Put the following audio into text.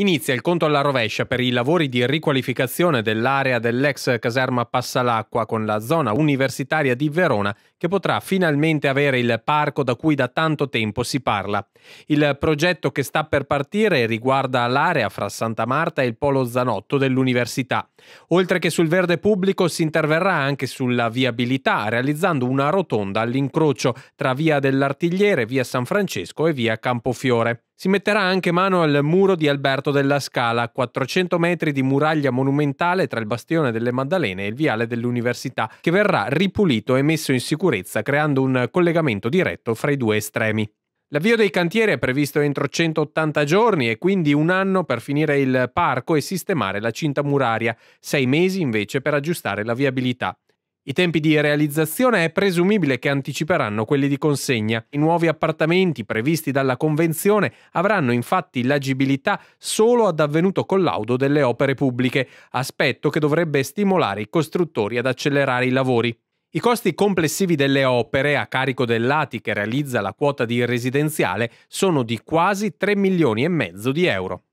Inizia il conto alla rovescia per i lavori di riqualificazione dell'area dell'ex caserma Passalacqua con la zona universitaria di Verona che potrà finalmente avere il parco da cui da tanto tempo si parla. Il progetto che sta per partire riguarda l'area fra Santa Marta e il polo Zanotto dell'università. Oltre che sul verde pubblico si interverrà anche sulla viabilità realizzando una rotonda all'incrocio tra via dell'Artigliere, via San Francesco e via Campofiore si metterà anche mano al muro di Alberto della Scala, 400 metri di muraglia monumentale tra il bastione delle Maddalene e il viale dell'università, che verrà ripulito e messo in sicurezza creando un collegamento diretto fra i due estremi. L'avvio dei cantieri è previsto entro 180 giorni e quindi un anno per finire il parco e sistemare la cinta muraria, sei mesi invece per aggiustare la viabilità. I tempi di realizzazione è presumibile che anticiperanno quelli di consegna. I nuovi appartamenti previsti dalla Convenzione avranno infatti l'agibilità solo ad avvenuto collaudo delle opere pubbliche, aspetto che dovrebbe stimolare i costruttori ad accelerare i lavori. I costi complessivi delle opere a carico dell'ATI che realizza la quota di residenziale sono di quasi 3 milioni e mezzo di euro.